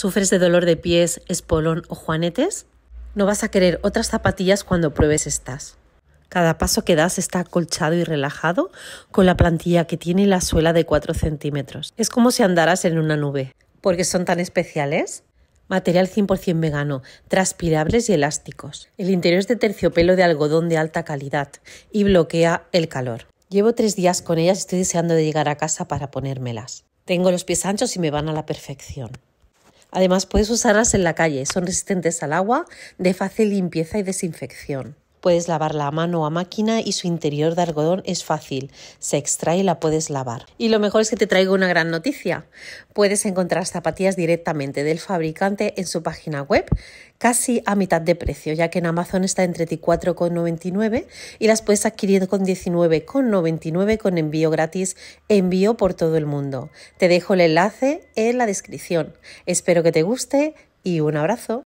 ¿Sufres de dolor de pies, espolón o juanetes? No vas a querer otras zapatillas cuando pruebes estas. Cada paso que das está acolchado y relajado con la plantilla que tiene la suela de 4 centímetros. Es como si andaras en una nube. ¿Por qué son tan especiales? Material 100% vegano, transpirables y elásticos. El interior es de terciopelo de algodón de alta calidad y bloquea el calor. Llevo tres días con ellas y estoy deseando llegar a casa para ponérmelas. Tengo los pies anchos y me van a la perfección. Además, puedes usarlas en la calle, son resistentes al agua, de fácil limpieza y desinfección. Puedes lavarla a mano o a máquina y su interior de algodón es fácil. Se extrae y la puedes lavar. Y lo mejor es que te traigo una gran noticia. Puedes encontrar zapatillas directamente del fabricante en su página web casi a mitad de precio, ya que en Amazon está en 34,99 y las puedes adquirir con 19,99 con envío gratis, envío por todo el mundo. Te dejo el enlace en la descripción. Espero que te guste y un abrazo.